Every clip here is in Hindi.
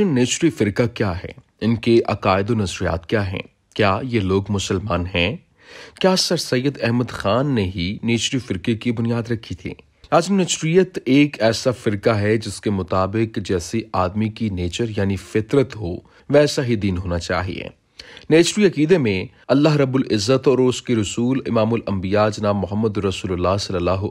इन नेचरी फ़िरका क्या है इनके अकायद नज़रियात क्या हैं क्या ये लोग मुसलमान हैं क्या सर सैयद अहमद खान ने ही नेचरी फ़िरके की बुनियाद रखी थी आज नचरियत एक ऐसा फ़िरका है जिसके मुताबिक जैसे आदमी की नेचर यानी फितरत हो वैसा ही दीन होना चाहिए नेचरी अकीदे में अल्लाह रब्बुल इज़्ज़त और उसके रसूल इमामुल अम्बिया जनाब मोहम्मद रसूलुल्लाह सल्लल्लाहु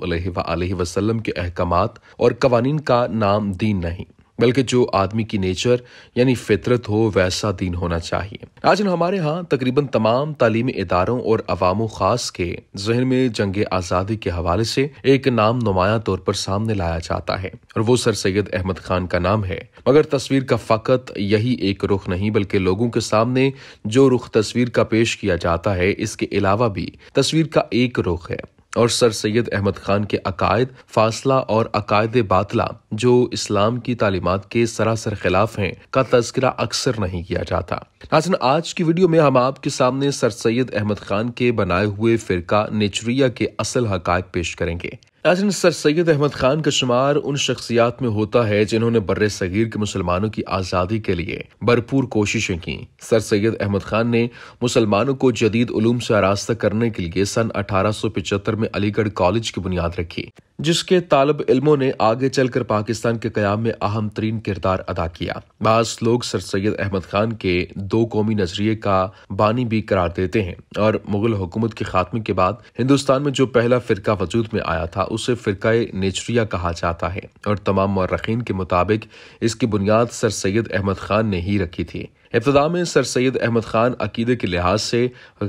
अलैहि वसल्लम के अहकाम और कवानीन का नाम दीन नहीं बल्कि जो आदमी की नेचर यानी फितरत हो वैसा दिन होना चाहिए आज हमारे यहाँ तकरीबन तमाम तालीमी इदारों और अवामो खास के जहन में जंग आज़ादी के हवाले से एक नाम नुमाया तौर पर सामने लाया जाता है और वो सर सैयद अहमद खान का नाम है मगर तस्वीर का फ़कत यही एक रुख नहीं बल्कि लोगों के सामने जो रुख तस्वीर का पेश किया जाता है इसके अलावा भी तस्वीर का एक रुख है और सर सैयद अहमद खान के अकायद फासला और अकायद बातला जो इस्लाम की तालीमत के सरासर खिलाफ हैं का तस्करा अक्सर नहीं किया जाता नाजन आज की वीडियो में हम आपके सामने सर सैयद अहमद खान के बनाए हुए फिरका नेचुरिया के असल हक पेश करेंगे नाजन सर सैयद अहमद खान का शुमार उन शख्सियात में होता है जिन्होंने बर सगीर के मुसलमानों की आज़ादी के लिए भरपूर कोशिशें की सर सैयद अहमद खान ने मुसलमानों को जदीद उलूम से आरास्ता करने के लिए सन अठारह में अलीगढ़ कॉलेज की बुनियाद रखी जिसके तालब इल्मों ने आगे चलकर पाकिस्तान के क्याम में अहम तरीन किरदार अदा किया बास लोग सर सैद अहमद खान के दो कौमी नजरिए का बानी भी करार देते हैं और मुगल हुकूमत के खात्मे के बाद हिंदुस्तान में जो पहला फिरका वजूद में आया था उसे फिरका नेचरिया कहा जाता है और तमाम मर्रखीन के मुताबिक इसकी बुनियाद सर सैद अहमद खान ने ही रखी थी इब्तदा में सर सैद अहमद ख़ान अकीदे के लिहाज से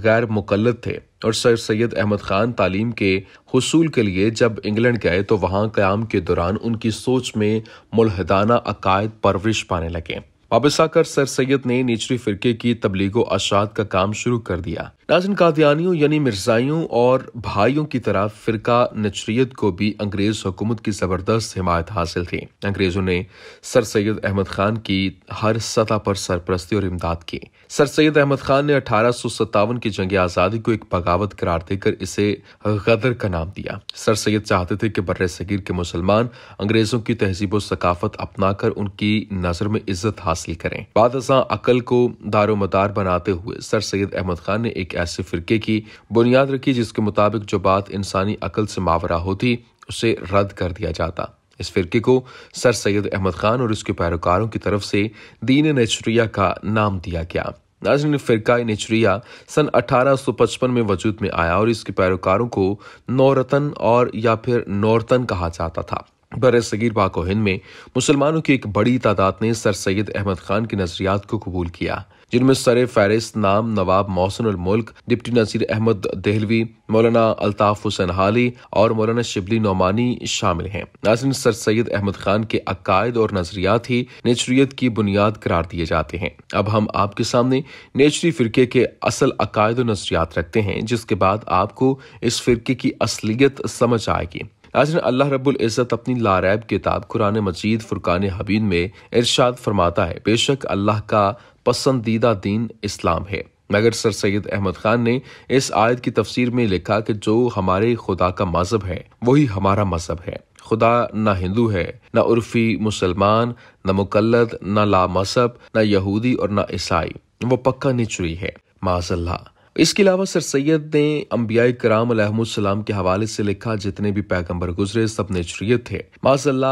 गैर मुकलत थे और सर सैद अहमद ख़ान तालीम के हसूल के लिए जब इंग्लैंड गए तो वहाँ क़्याम के दौरान उनकी सोच में मुलहदाना अकायद परवरिश पाने लगे वापस आकर सर सैद ने निचली फिरके की तबलीगो अशात का काम शुरू कर दिया नाजन कादियानियों यानी मिर्जाइयों और भाइयों की तरह फिरका नचरीत को भी अंग्रेज हुकूमत की ज़बरदस्त हिमायत हासिल थी अंग्रेज़ों ने सर सैद अहमद खान की हर सतह पर सरपरस्ती और इमदाद की सर सैद अहमद खान ने अठारह सौ सत्तावन की जंग आज़ादी को एक बगावत करार देकर इसे गदर का नाम दिया सर सैद चाहते थे कि बर सगीर के मुसलमान अंग्रेज़ों की तहजीब व सकाफत अपनाकर उनकी नज़र में इज्जत हासिल करें बाद अकल को दारो मदार बनाते हुए सर सैद अहमद खान ने एक ऐसे फ़िरके की बुनियाद रखी जिसके मुताबिक जो बात इंसानी अकल से मावरा होती उसे रद्द कर दिया जाता इस फ़िरके को सर सैद अहमद ख़ान और उसके पैरोकारों की तरफ से दीन नचरिया का नाम दिया गया नाजन फ़िरका नचरिया सन 1855 में वजूद में आया और इसके पैरोकारों को नौरतन और या फिर नौरतन कहा जाता था बर सगीर पाको हिंद में मुसलमानों की एक बड़ी तादाद ने सर सैयद अहमद खान के नजरियात को कबूल किया जिनमें सर फहरिस्त नाम नवाब मोहसिन मुल्क डिप्टी नजीर अहमद दहलवी मौलाना अल्ताफ हुसैन हाली और मौलाना शिबली नौमानी शामिल हैं नाजिन सर सैयद अहमद खान के अकायद और नजरियात ही नेचुरियत की बुनियाद करार दिए जाते हैं अब हम आपके सामने नेचरी फिरके के असल अकायद और नजरियात रखते हैं जिसके बाद आपको इस फिरके की असलियत समझ आएगी नाजन अल्लाह इज़्ज़त अपनी लारैब किताब कुरान मजीद फुरकान हबीन में इरशाद फरमाता है बेशक अल्लाह का पसंदीदा दीन इस्लाम है मगर सर सैद अहमद खान ने इस आयत की तफसीर में लिखा कि जो हमारे खुदा का मजहब है वही हमारा मजहब है खुदा न हिंदू है न उर्फी मुसलमान न मुकलद न ला मजहब न यहूदी और न ईसाई वो पक्का निचुरी है माजल्ला इसके अलावा सर सैद ने अम्बिया कराम अलहमसलाम के हवाले से लिखा जितने भी पैगम्बर गुजरे सब नजरियत थे माजल्ला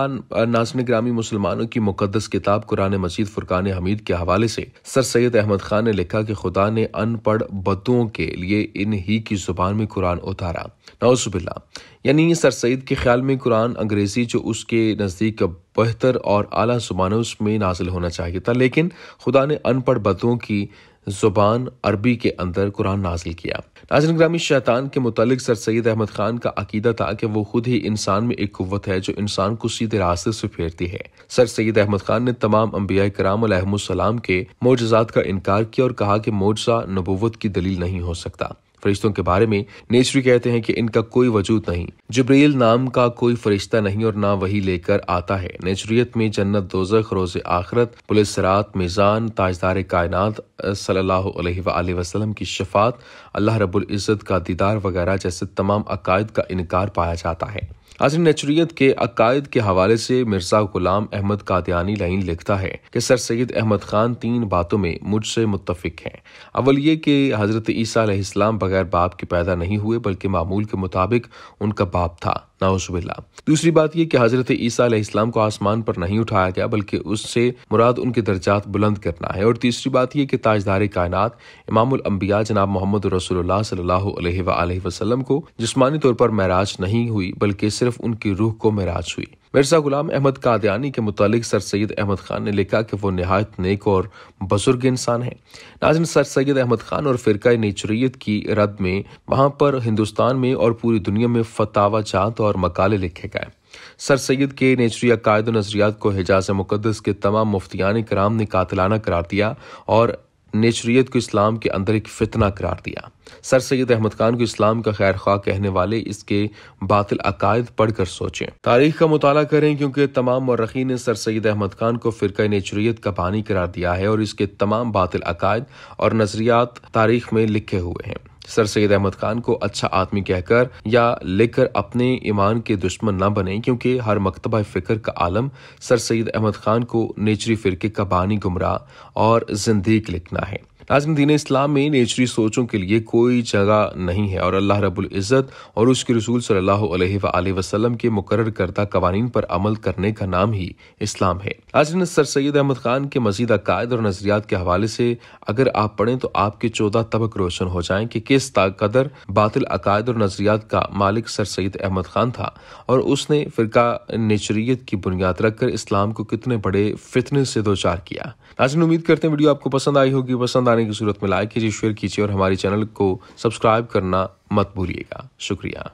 नाजन ग्रामी मुसलमानों की मुकदस किताब कुरान मजीद फुरकान हमीद के हवाले से सर सैद अहमद खान ने लिखा कि खुदा ने अनपढ़ बदुओं के लिए इन ही की जुबान में कुरान उतारा नौसुबिल्ला यानी सर सैद के ख्याल में कुरान अंग्रेजी जो उसके नज़दीक बेहतर और आला जुबान उसमें नाजिल होना चाहिए था लेकिन खुदा ने अनपढ़ बदुओं की जुबान अरबी के अंदर कुरान नाजिल किया नाजन ग्रामी शैतान के मुतालिक सर सैद अहमद खान का अकीदा था कि वो खुद ही इंसान में एक कुत है जो इंसान को सीधे रास्ते से फेरती है सर सैद अहमद खान ने तमाम अम्बिया कराम के मोजात का इनकार किया और कहा कि मोजा नबोवत की दलील नहीं हो सकता फरिश्तों के बारे में नेचरी कहते हैं कि इनका कोई वजूद नहीं जबरील नाम का कोई फरिश्ता नहीं और ना वही लेकर आता है नेचरीत में जन्नत दोजख रोज आखरत पुलिस रात मिजान ताजदार कायनात सल्लल्लाहु वसल्लम की शफात अल्लाह रबुल्ज़त का दीदार वगैरह जैसे तमाम अकायद का इनकार पाया जाता है हाजिर नचरीत के अकायद के हवाले से मिर्जा गुलाम अहमद कादयानी लाइन लिखता है कि सर सैद अहमद खान तीन बातों में मुझसे मुतफिक हैं अवल ये कि हज़रत ईसा बगैर बाप के पैदा नहीं हुए बल्कि मामूल के मुताबिक उनका बाप था नाउजबिल्ला दूसरी बात यह कि हजरत ईसा इस्लाम को आसमान पर नहीं उठाया गया बल्कि उससे मुराद उनके दर्जात बुलंद करना है और तीसरी बात यह कि ताजदार कायनात इमामुल अम्बिया जनाब मोहम्मद रसूलुल्लाह सल्लल्लाहु अलैहि वसल्लम को जिसमानी तौर पर महराज नहीं हुई बल्कि सिर्फ उनकी रूह को महराज हुई मिर्ज़ा गुलाम अहमद कादयानी के मुतालिक सर सैद अहमद खान ने लिखा कि वो नहायत नेक और बुजुर्ग इंसान हैं नाजन सर सैद अहमद खान और फिर नेचुरीत की रद में वहाँ पर हिंदुस्तान में और पूरी दुनिया में फतावा जात और मकाले लिखे गए सर सैद के नेचुरिया अकायद नजरियात को हिजाज मुकदस के तमाम मुफ्तियान कराम ने कातलाना करार दिया और नेचरीत को इस्लाम के अंदर एक फितना करार दिया सर सैद अहमद खान को इस्लाम का खैर खा कहने वाले इसके बातिल अकायद पढ़कर सोचें तारीख का मुताल करें क्योंकि तमाम मरखी ने सर सैद अहमद खान को फिर नेचरीत का पानी करार दिया है और इसके तमाम बातिल अकायद और नजरियात तारीख में लिखे हुए हैं सर सैद अहमद खान को अच्छा आदमी कहकर या लेकर अपने ईमान के दुश्मन न बने क्योंकि हर मकतबा फिक्र का आलम सर सैद अहमद खान को नेचरी फिरके का बानी गुमराह और जिंदगी लिखना है नाजिम दीन इस्लाम में नेचरी सोचों के लिए कोई जगह नहीं है और अल्लाह रबुल्ज़त और उसके रसूल सल्लल्लाहु अलैहि वसल्लम के मुकर करदा कवानीन पर अमल करने का नाम ही इस्लाम है नाजिम सर सैद अहमद खान के मजीद अकायद और नजरियात के हवाले से अगर आप पढ़ें तो आपके चौदह तबक रोशन हो जाएं कि किस कदर बातिल अकायद और नजरियात का मालिक सर सैद अहमद खान था और उसने फिरका नेचरीत की बुनियाद रखकर इस्लाम को कितने बड़े फितने से दो चार किया नाजन उम्मीद करते हैं वीडियो आपको पसंद आई होगी पसंद बताने की सूरत में लाइक कीजिए शेयर कीजिए और हमारे चैनल को सब्सक्राइब करना मत भूलिएगा शुक्रिया